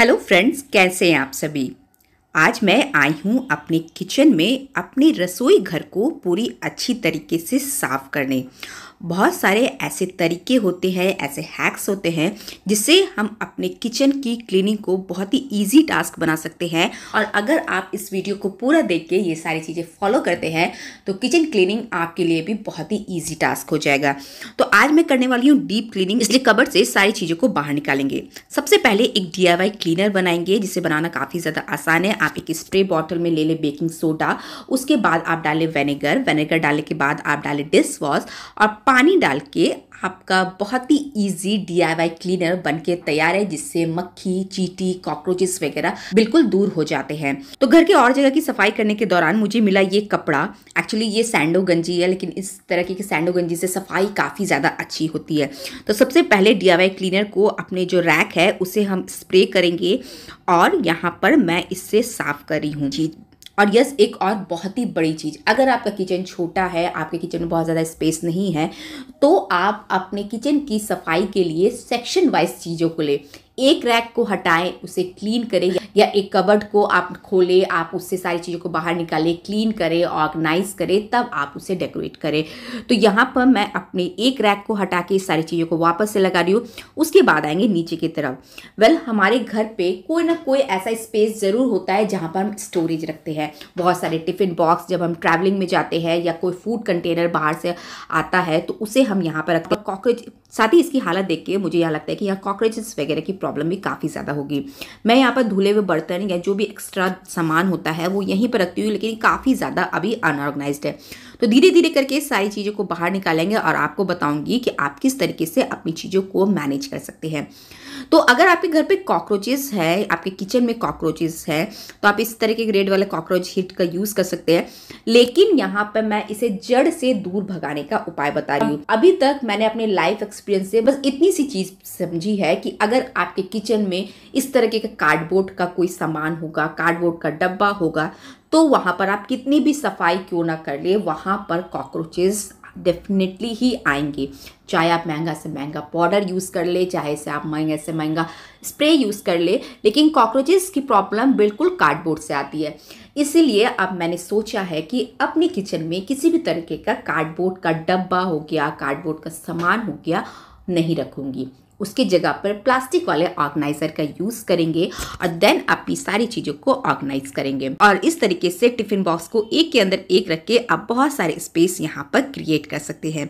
Hello friends कैसे हैं आप सभी आज मैं आई हूँ अपने किचन में अपने रसोई घर को पूरी अच्छी तरीके से साफ़ करने बहुत सारे ऐसे तरीके होते हैं ऐसे हैक्स होते हैं जिससे हम अपने किचन की क्लीनिंग को बहुत ही ईजी टास्क बना सकते हैं और अगर आप इस वीडियो को पूरा देख के ये सारी चीज़ें फॉलो करते हैं तो किचन क्लीनिंग आपके लिए भी बहुत ही ईजी टास्क हो जाएगा तो आज मैं करने वाली हूँ डीप क्लीनिंग इसलिए कबर से सारी चीज़ों को बाहर निकालेंगे सबसे पहले एक डी क्लीनर बनाएंगे जिसे बनाना काफ़ी ज़्यादा आसान है आप एक स्प्रे बॉटल में ले लें बेकिंग सोडा उसके बाद आप डालें वेनेगर वेनेगर डालने के बाद आप डालें डिस वॉश और पानी डाल के आपका बहुत ही इजी डीआईवाई क्लीनर बनके तैयार है जिससे मक्खी चीटी कॉकरोचेस वगैरह बिल्कुल दूर हो जाते हैं तो घर के और जगह की सफाई करने के दौरान मुझे मिला ये कपड़ा एक्चुअली ये सैंडो गंजी है लेकिन इस तरह की सैंडो गंजी से सफाई काफ़ी ज़्यादा अच्छी होती है तो सबसे पहले डी क्लीनर को अपने जो रैक है उसे हम स्प्रे करेंगे और यहाँ पर मैं इससे साफ कर रही हूँ जी और यस एक और बहुत ही बड़ी चीज़ अगर आपका किचन छोटा है आपके किचन में बहुत ज़्यादा स्पेस नहीं है तो आप अपने किचन की सफाई के लिए सेक्शन वाइज चीज़ों को ले एक रैक को हटाएं उसे क्लीन करें या एक कबर्ड को आप खोलें आप उससे सारी चीज़ों को बाहर निकालें क्लीन करें ऑर्गेनाइज करें तब आप उसे डेकोरेट करें तो यहाँ पर मैं अपने एक रैक को हटा के सारी चीज़ों को वापस से लगा रही हूँ उसके बाद आएंगे नीचे की तरफ वेल well, हमारे घर पे कोई ना कोई ऐसा स्पेस ज़रूर होता है जहाँ पर हम स्टोरेज रखते हैं बहुत सारे टिफ़िन बॉक्स जब हम ट्रैवलिंग में जाते हैं या कोई फूड कंटेनर बाहर से आता है तो उसे हम यहाँ पर रखते हैं कॉकरोच साथ ही इसकी हालत देख के मुझे यहाँ लगता है कि यहाँ कॉकरोचेस वगैरह की प्रॉब्लम प्रॉब्लम भी काफ़ी ज़्यादा होगी मैं यहाँ पर धुले हुए बर्तन या जो भी एक्स्ट्रा सामान होता है वो यहीं पर रखती हूँ लेकिन काफ़ी ज़्यादा अभी अनऑर्गेनाइज है तो धीरे धीरे करके सारी चीज़ों को बाहर निकालेंगे और आपको बताऊंगी कि आप किस तरीके से अपनी चीज़ों को मैनेज कर सकते हैं तो अगर आपके घर पे कॉकरोचेस है आपके किचन में कॉकरोचेस है तो आप इस तरह के ग्रेड वाले कॉकरोच हिट का यूज़ कर सकते हैं लेकिन यहाँ पर मैं इसे जड़ से दूर भगाने का उपाय बता रही हूँ अभी तक मैंने अपने लाइफ एक्सपीरियंस से बस इतनी सी चीज़ समझी है कि अगर आपके किचन में इस तरह के कार्डबोर्ड का कोई सामान होगा कार्डबोर्ड का डब्बा होगा तो वहाँ पर आप कितनी भी सफाई क्यों ना कर ले वहाँ पर कॉकरोचेज़ डेफिनेटली ही आएंगे चाहे आप महंगा से महंगा पाउडर यूज़ कर ले चाहे से आप महंगे से महंगा स्प्रे यूज़ कर ले लेकिन कॉकरोचेस की प्रॉब्लम बिल्कुल कार्डबोर्ड से आती है इसीलिए अब मैंने सोचा है कि अपने किचन में किसी भी तरीके का कार्डबोर्ड का डब्बा हो गया कार्डबोर्ड का सामान हो गया नहीं रखूँगी उसकी जगह पर प्लास्टिक वाले ऑर्गेनाइजर का यूज़ करेंगे और देन अपनी सारी चीज़ों को ऑर्गेनाइज करेंगे और इस तरीके से टिफिन बॉक्स को एक के अंदर एक रख के आप बहुत सारे स्पेस यहाँ पर क्रिएट कर सकते हैं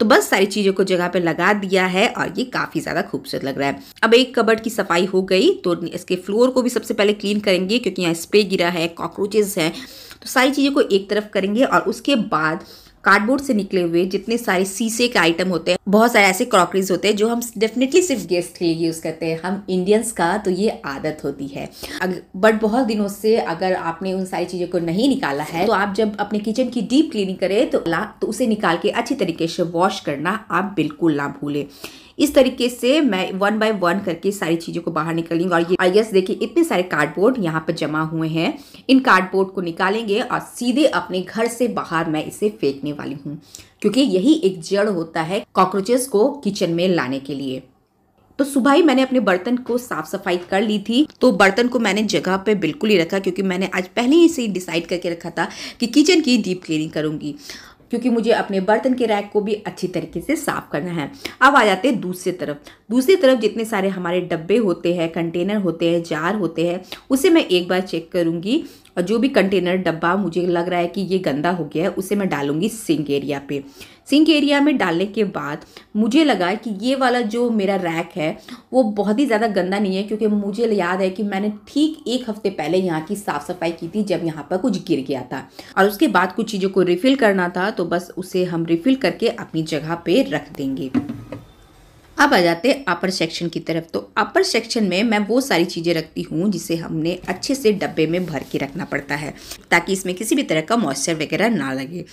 तो बस सारी चीज़ों को जगह पर लगा दिया है और ये काफ़ी ज़्यादा खूबसूरत लग रहा है अब एक कबर्ड की सफाई हो गई तो इसके फ्लोर को भी सबसे पहले क्लीन करेंगे क्योंकि यहाँ स्प्रे गिरा है कॉकरोचेज़ हैं तो सारी चीज़ों को एक तरफ करेंगे और उसके बाद कार्डबोर्ड से निकले हुए जितने सारे शीशे के आइटम होते हैं बहुत सारे ऐसे क्रॉकरीज होते हैं जो हम डेफिनेटली सिर्फ गेस्ट के लिए यूज़ करते हैं हम इंडियंस का तो ये आदत होती है बट बहुत दिनों से अगर आपने उन सारी चीज़ों को नहीं निकाला है तो आप जब अपने किचन की डीप क्लीनिंग करें तो, तो उसे निकाल के अच्छी तरीके से वॉश करना आप बिल्कुल ना भूलें इस तरीके से मैं वन बाय वन करके सारी चीज़ों को बाहर निकालेंगे और ये आई गेस देखिए इतने सारे कार्डबोर्ड यहाँ पर जमा हुए हैं इन कार्डबोर्ड को निकालेंगे और सीधे अपने घर से बाहर मैं इसे फेंकने वाली हूँ क्योंकि यही एक जड़ होता है कॉकरोचेस को किचन में लाने के लिए तो सुबह ही मैंने अपने बर्तन को साफ सफाई कर ली थी तो बर्तन को मैंने जगह पे बिल्कुल ही रखा क्योंकि मैंने आज पहले ही से डिसाइड करके रखा था कि किचन की डीप क्लीनिंग करूंगी क्योंकि मुझे अपने बर्तन के रैक को भी अच्छी तरीके से साफ़ करना है अब आ जाते हैं दूसरी तरफ दूसरी तरफ जितने सारे हमारे डब्बे होते हैं कंटेनर होते हैं जार होते हैं उसे मैं एक बार चेक करूँगी और जो भी कंटेनर डब्बा मुझे लग रहा है कि ये गंदा हो गया है उसे मैं डालूँगी सिंक एरिया पे सिंक एरिया में डालने के बाद मुझे लगा कि ये वाला जो मेरा रैक है वो बहुत ही ज़्यादा गंदा नहीं है क्योंकि मुझे याद है कि मैंने ठीक एक हफ्ते पहले यहाँ की साफ़ सफाई की थी जब यहाँ पर कुछ गिर गया था और उसके बाद कुछ चीज़ों को रिफ़िल करना था तो बस उसे हम रिफ़िल करके अपनी जगह पर रख देंगे अब आ जाते हैं अपर सेक्शन की तरफ तो अपर सेक्शन में मैं वो सारी चीज़ें रखती हूँ जिसे हमने अच्छे से डब्बे में भर के रखना पड़ता है ताकि इसमें किसी भी तरह का मॉइस्चर वगैरह ना लगे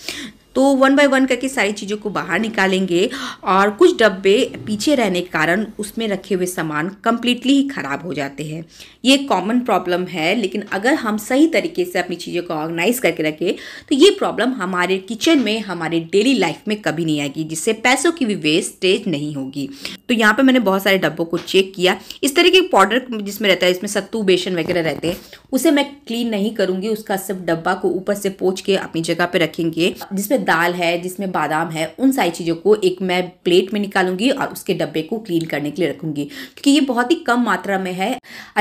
तो वन बाय वन करके सारी चीज़ों को बाहर निकालेंगे और कुछ डब्बे पीछे रहने के कारण उसमें रखे हुए सामान कम्प्लीटली ही ख़राब हो जाते हैं ये कॉमन प्रॉब्लम है लेकिन अगर हम सही तरीके से अपनी चीज़ों को ऑर्गेनाइज करके रखें तो ये प्रॉब्लम हमारे किचन में हमारे डेली लाइफ में कभी नहीं आएगी जिससे पैसों की भी वेस्टेज नहीं होगी तो यहाँ पर मैंने बहुत सारे डब्बों को चेक किया इस तरह के पाउडर जिसमें रहता है इसमें सत्तू बेसन वगैरह रहते हैं उसे मैं क्लीन नहीं करूँगी उसका सिर्फ डब्बा को ऊपर से पोच के अपनी जगह पर रखेंगे जिसमें दाल है जिसमें बादाम है उन सारी चीज़ों को एक मैं प्लेट में निकालूंगी और उसके डब्बे को क्लीन करने के लिए रखूँगी क्योंकि ये बहुत ही कम मात्रा में है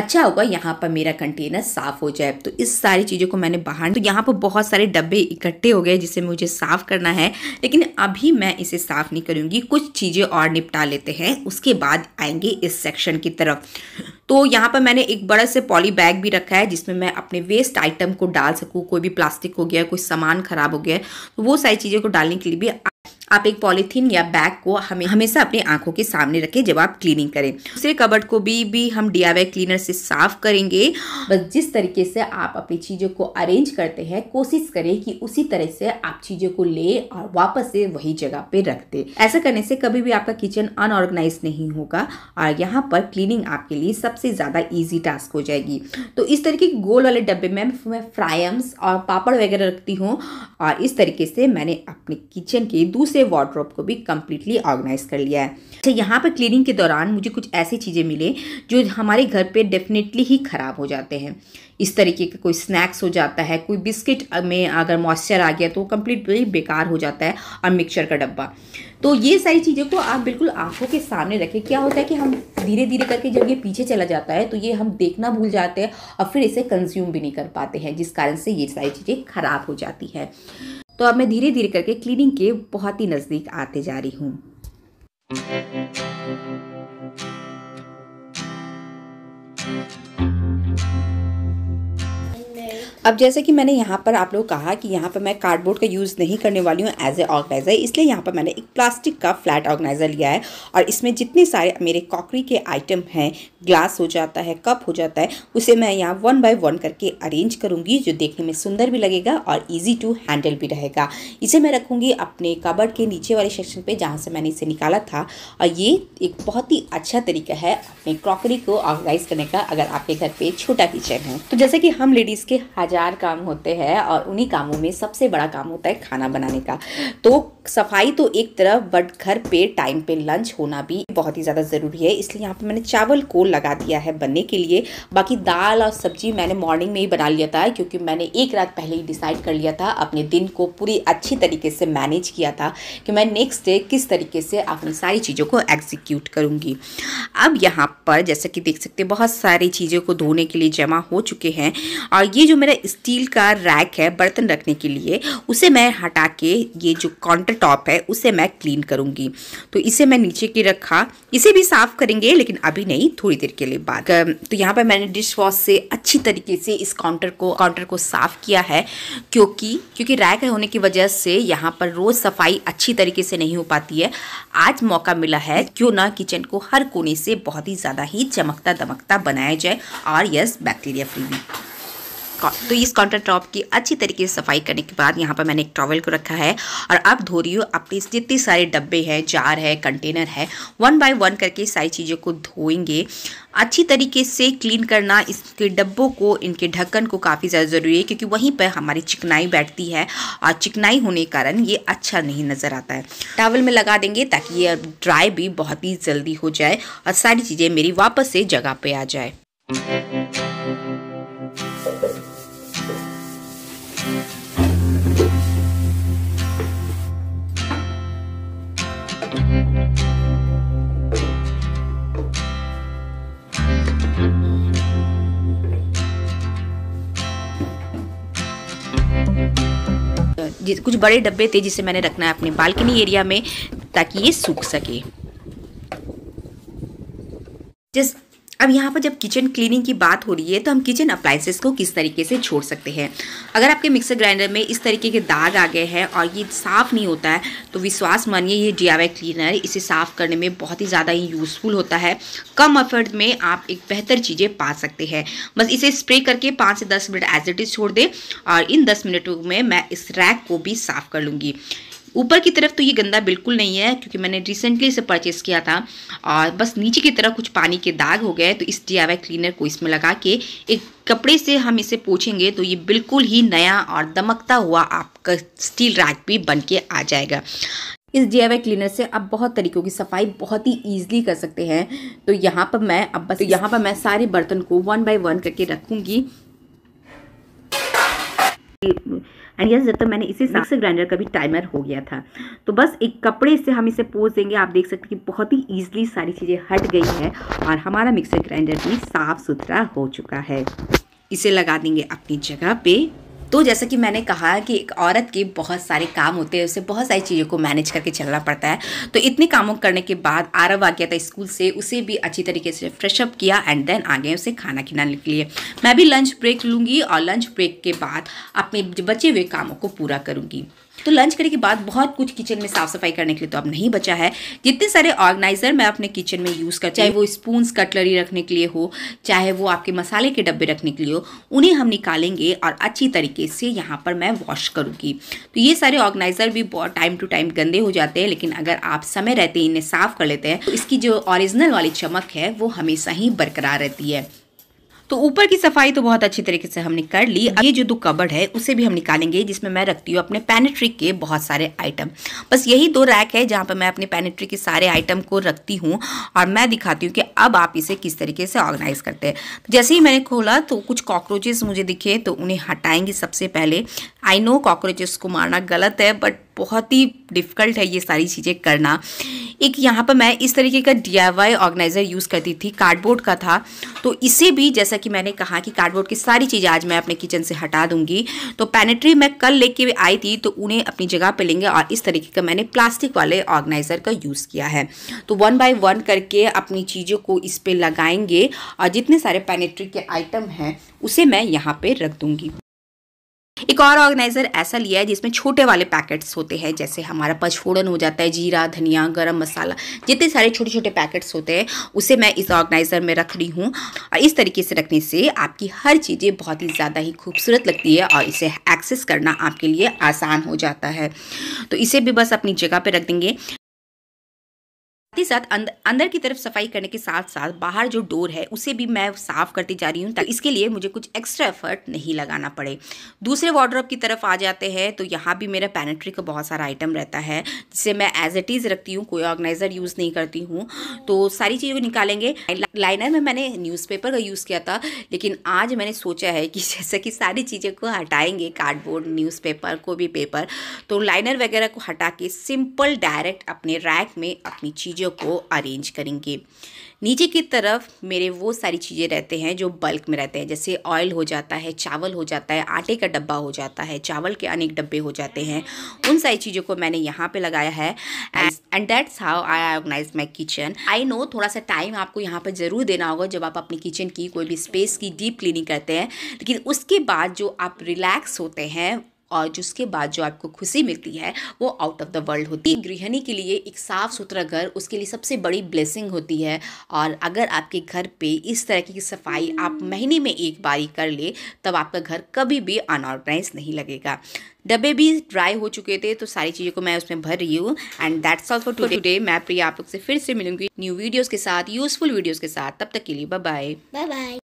अच्छा होगा यहाँ पर मेरा कंटेनर साफ़ हो जाए तो इस सारी चीज़ों को मैंने बाहर तो यहाँ पर बहुत सारे डब्बे इकट्ठे हो गए जिसे मुझे साफ़ करना है लेकिन अभी मैं इसे साफ़ नहीं करूँगी कुछ चीज़ें और निपटा लेते हैं उसके बाद आएंगे इस सेक्शन की तरफ तो यहाँ पर मैंने एक बड़ा से पॉली बैग भी रखा है जिसमें मैं अपने वेस्ट आइटम को डाल सकूँ कोई भी प्लास्टिक हो गया कोई सामान ख़राब हो गया तो वो सारी चीज़ों को डालने के लिए भी आप एक पॉलीथीन या बैग को हमें हमेशा अपने आंखों के सामने रखें जब आप क्लीनिंग करें दूसरे कबर्ड को भी भी हम डी क्लीनर से साफ करेंगे बस जिस तरीके से आप अपनी चीज़ों को अरेंज करते हैं कोशिश करें कि उसी तरह से आप चीज़ों को ले और वापस से वही जगह पे रख दे ऐसा करने से कभी भी आपका किचन अनऑर्गेनाइज नहीं होगा और यहाँ पर क्लीनिंग आपके लिए सबसे ज़्यादा ईजी टास्क हो जाएगी तो इस तरीके के गोल वाले डब्बे में मैं फ्रायम्स और पापड़ वगैरह रखती हूँ और इस तरीके से मैंने अपने किचन के दूसरे वार्ड्रॉप को भी कम्प्लीटली ऑर्गेनाइज कर लिया है अच्छा यहाँ पर क्लीनिंग के दौरान मुझे कुछ ऐसी चीज़ें मिले जो हमारे घर पर डेफिनेटली ही ख़राब हो जाते हैं इस तरीके का कोई स्नैक्स हो जाता है कोई बिस्किट में अगर मॉइस्चर आ गया तो कम्प्लीटली बेकार हो जाता है और मिक्सचर का डब्बा तो ये सारी चीज़ों को आप बिल्कुल आंखों के सामने रखें क्या होता है कि हम धीरे धीरे करके जब ये पीछे चला जाता है तो ये हम देखना भूल जाते हैं और फिर इसे कंज्यूम भी नहीं कर पाते हैं जिस कारण से ये सारी चीज़ें ख़राब हो जाती है तो अब मैं धीरे धीरे करके क्लीनिंग के बहुत ही नज़दीक आते जा रही हूँ Thank you. अब जैसे कि मैंने यहाँ पर आप लोग कहा कि यहाँ पर मैं कार्डबोर्ड का यूज़ नहीं करने वाली हूँ एज ए ऑर्गेनाइज़र इसलिए यहाँ पर मैंने एक प्लास्टिक का फ्लैट ऑर्गेनाइज़र लिया है और इसमें जितने सारे मेरे कॉकरी के आइटम हैं ग्लास हो जाता है कप हो जाता है उसे मैं यहाँ वन बाय वन करके अरेंज करूँगी जो देखने में सुंदर भी लगेगा और ईजी टू हैंडल भी रहेगा इसे मैं रखूँगी अपने कबर्ड के नीचे वाले सेक्शन पर जहाँ से मैंने इसे निकाला था और ये एक बहुत ही अच्छा तरीका है अपने क्रॉकरी को ऑर्गेनाइज़ करने का अगर आपके घर पर छोटा किचन है तो जैसे कि हम लेडीज़ के हाजिर हजार काम होते हैं और उन्हीं कामों में सबसे बड़ा काम होता है खाना बनाने का तो सफाई तो एक तरफ बट घर पे टाइम पे लंच होना भी बहुत ही ज़्यादा ज़रूरी है इसलिए यहाँ पे मैंने चावल को लगा दिया है बनने के लिए बाकी दाल और सब्जी मैंने मॉर्निंग में ही बना लिया था क्योंकि मैंने एक रात पहले ही डिसाइड कर लिया था अपने दिन को पूरी अच्छी तरीके से मैनेज किया था कि मैं नेक्स्ट डे किस तरीके से अपनी सारी चीज़ों को एग्जीक्यूट करूँगी अब यहाँ पर जैसे कि देख सकते बहुत सारी चीज़ों को धोने के लिए जमा हो चुके हैं और ये जो मेरा स्टील का रैक है बर्तन रखने के लिए उसे मैं हटा के ये जो काउंटर टॉप है उसे मैं क्लीन करूँगी तो इसे मैं नीचे की रखा इसे भी साफ़ करेंगे लेकिन अभी नहीं थोड़ी देर के लिए बाद तो यहाँ पर मैंने डिश वॉश से अच्छी तरीके से इस काउंटर को काउंटर को साफ़ किया है क्योंकि क्योंकि रैक होने की वजह से यहाँ पर रोज़ सफाई अच्छी तरीके से नहीं हो पाती है आज मौका मिला है क्यों ना किचन को हर कोने से बहुत ही ज़्यादा ही चमकता दमकता बनाया जाए और यस बैक्टीरिया फ्री भी तो इस काउंटर टॉप की अच्छी तरीके से सफाई करने के बाद यहाँ पर मैंने एक टॉवल को रखा है और अब धो रही हूँ अपने जितने सारे डब्बे हैं जार है कंटेनर है वन बाय वन करके सारी चीज़ों को धोएंगे अच्छी तरीके से क्लीन करना इसके डब्बों को इनके ढक्कन को काफ़ी ज़्यादा ज़रूरी है क्योंकि वहीं पर हमारी चिकनाई बैठती है और चिकनाई होने के कारण ये अच्छा नहीं नज़र आता है टावल में लगा देंगे ताकि ये ड्राई भी बहुत ही जल्दी हो जाए और सारी चीज़ें मेरी वापस से जगह पर आ जाए तेजी कुछ बड़े डब्बे तेजी से मैंने रखना है अपने बालकनी एरिया में ताकि ये सूख सके जिस अब यहाँ पर जब किचन क्लीनिंग की बात हो रही है तो हम किचन अप्लाइंसेस को किस तरीके से छोड़ सकते हैं अगर आपके मिक्सर ग्राइंडर में इस तरीके के दाग आ गए हैं और ये साफ़ नहीं होता है तो विश्वास मानिए ये डी क्लीनर इसे साफ़ करने में बहुत ही ज़्यादा ही यूज़फुल होता है कम अफर्ट में आप एक बेहतर चीज़ें पा सकते हैं बस इसे स्प्रे करके पाँच से दस मिनट एज इट इज़ छोड़ दें और इन दस मिनटों में मैं इस रैक को भी साफ़ कर लूँगी ऊपर की तरफ तो ये गंदा बिल्कुल नहीं है क्योंकि मैंने रिसेंटली इसे परचेस किया था और बस नीचे की तरफ कुछ पानी के दाग हो गए तो इस डी क्लीनर को इसमें लगा के एक कपड़े से हम इसे पोछेंगे तो ये बिल्कुल ही नया और दमकता हुआ आपका स्टील रैक भी बन के आ जाएगा इस डी क्लीनर से आप बहुत तरीकों की सफाई बहुत ही ईजिली कर सकते हैं तो यहाँ पर मैं अब बस तो यहाँ पर मैं सारे बर्तन को वन बाई वन करके रखूँगी एंड यस जब तक मैंने इसे मिक्सर ग्राइंडर का भी टाइमर हो गया था तो बस एक कपड़े से हम इसे पोस देंगे आप देख सकते हैं कि बहुत ही ईजिली सारी चीज़ें हट गई है और हमारा मिक्सर ग्राइंडर भी साफ़ सुथरा हो चुका है इसे लगा देंगे अपनी जगह पे तो जैसा कि मैंने कहा कि एक औरत के बहुत सारे काम होते हैं उसे बहुत सारी चीज़ों को मैनेज करके चलना पड़ता है तो इतने कामों करने के बाद आरव आ गया था स्कूल से उसे भी अच्छी तरीके से फ्रेशअप किया एंड देन आ गए उसे खाना खिलाने के लिए मैं भी लंच ब्रेक लूँगी और लंच ब्रेक के बाद अपने बचे हुए कामों को पूरा करूँगी तो लंच करने के बाद बहुत कुछ किचन में साफ सफाई करने के लिए तो अब नहीं बचा है जितने सारे ऑर्गेनाइजर मैं अपने किचन में यूज़ करती चाहे वो स्पून्स कटलरी रखने के लिए हो चाहे वो आपके मसाले के डब्बे रखने के लिए हो उन्हें हम निकालेंगे और अच्छी तरीके तरीके से यहाँ पर मैं वॉश करूँगी तो ये सारे ऑर्गेनाइज़र भी बहुत टाइम टू टाइम गंदे हो जाते हैं लेकिन अगर आप समय रहते इन्हें साफ़ कर लेते हैं तो इसकी जो ओरिजिनल वाली चमक है वो हमेशा ही बरकरार रहती है तो ऊपर की सफाई तो बहुत अच्छी तरीके से हमने कर ली ये जो दो कबर्ड है उसे भी हम निकालेंगे जिसमें मैं रखती हूँ अपने पैनेट्रिक के बहुत सारे आइटम बस यही दो रैक है जहाँ पर मैं अपने पैनेट्रिक के सारे आइटम को रखती हूँ और मैं दिखाती हूँ कि अब आप इसे किस तरीके से ऑर्गेनाइज करते हैं तो जैसे ही मैंने खोला तो कुछ कॉकरोचेस मुझे दिखे तो उन्हें हटाएंगे सबसे पहले आई नो कॉकरोचेस को मारना गलत है बट बहुत ही डिफ़िकल्ट है ये सारी चीज़ें करना एक यहाँ पर मैं इस तरीके का डी ऑर्गेनाइज़र यूज़ करती थी कार्डबोर्ड का था तो इसे भी जैसा कि मैंने कहा कि कार्डबोर्ड की सारी चीज़ें आज मैं अपने किचन से हटा दूंगी तो पैनेट्री मैं कल लेके आई थी तो उन्हें अपनी जगह पर लेंगे और इस तरीके का मैंने प्लास्टिक वाले ऑर्गेनाइज़र का यूज़ किया है तो वन बाय वन करके अपनी चीज़ों को इस पर लगाएंगे और जितने सारे पैनेट्री के आइटम हैं उसे मैं यहाँ पर रख दूँगी एक और ऑर्गेनाइज़र ऐसा लिया है जिसमें छोटे वाले पैकेट्स होते हैं जैसे हमारा पचफोड़न हो जाता है जीरा धनिया गरम मसाला जितने सारे छोटे छोटे पैकेट्स होते हैं उसे मैं इस ऑर्गेनाइज़र में रख रही हूँ और इस तरीके से रखने से आपकी हर चीज़ें बहुत ही ज़्यादा ही खूबसूरत लगती है और इसे एक्सेस करना आपके लिए आसान हो जाता है तो इसे भी बस अपनी जगह पर रख देंगे साथ ही साथ अंदर, अंदर की तरफ सफाई करने के साथ साथ बाहर जो डोर है उसे भी मैं साफ करती जा रही हूँ ताकि इसके लिए मुझे कुछ एक्स्ट्रा एफर्ट नहीं लगाना पड़े दूसरे वार्ड्रॉप की तरफ आ जाते हैं तो यहाँ भी मेरा पैनेट्री का बहुत सारा आइटम रहता है जिसे मैं एज इट इज़ रखती हूँ कोई ऑर्गेनाइज़र यूज़ नहीं करती हूँ तो सारी चीज़ों को निकालेंगे लाइनर में मैंने न्यूज़पेपर का यूज़ किया था लेकिन आज मैंने सोचा है कि जैसे कि सारी चीज़ें को हटाएंगे कार्डबोर्ड न्यूज़पेपर को भी पेपर तो लाइनर वगैरह को हटा के सिंपल डायरेक्ट अपने रैक में अपनी चीज़ें चीज़ों को अरेंज करेंगे नीचे की तरफ मेरे वो सारी चीज़ें रहते हैं जो बल्क में रहते हैं जैसे ऑयल हो जाता है चावल हो जाता है आटे का डब्बा हो जाता है चावल के अनेक डब्बे हो जाते हैं उन सारी चीज़ों को मैंने यहाँ पे लगाया है and that's how I organise my kitchen I know थोड़ा सा टाइम आपको यहाँ पर ज़रूर देना होगा जब आप अपनी किचन की कोई भी स्पेस की डीप क्लीनिंग करते हैं लेकिन उसके बाद जो आप रिलैक्स होते हैं और जिसके बाद जो आपको खुशी मिलती है वो आउट ऑफ द वर्ल्ड होती है गृहिणी के लिए एक साफ़ सुथरा घर उसके लिए सबसे बड़ी ब्लेसिंग होती है और अगर आपके घर पे इस तरह की सफाई आप महीने में एक बार ही कर ले तब आपका घर कभी भी अनऑर्गेनाइज नहीं लगेगा डब्बे भी ड्राई हो चुके थे तो सारी चीज़ों को मैं उसमें भर रही हूँ and that's all for today मैं प्रिया आप लोग से फिर से मिलूंगी न्यू वीडियोस के साथ यूजफुल वीडियोस के साथ तब तक के लिए बाय बाय बाय